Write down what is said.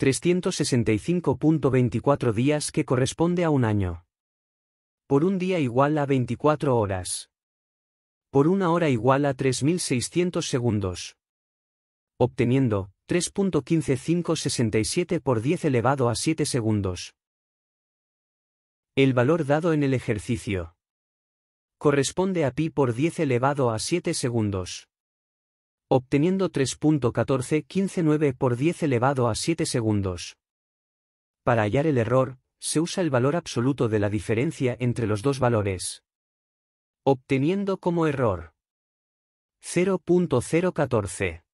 365.24 días que corresponde a un año. Por un día igual a 24 horas. Por una hora igual a 3.600 segundos. Obteniendo 3.15567 por 10 elevado a 7 segundos. El valor dado en el ejercicio. Corresponde a pi por 10 elevado a 7 segundos obteniendo 3.1415.9 por 10 elevado a 7 segundos. Para hallar el error, se usa el valor absoluto de la diferencia entre los dos valores. Obteniendo como error 0.014.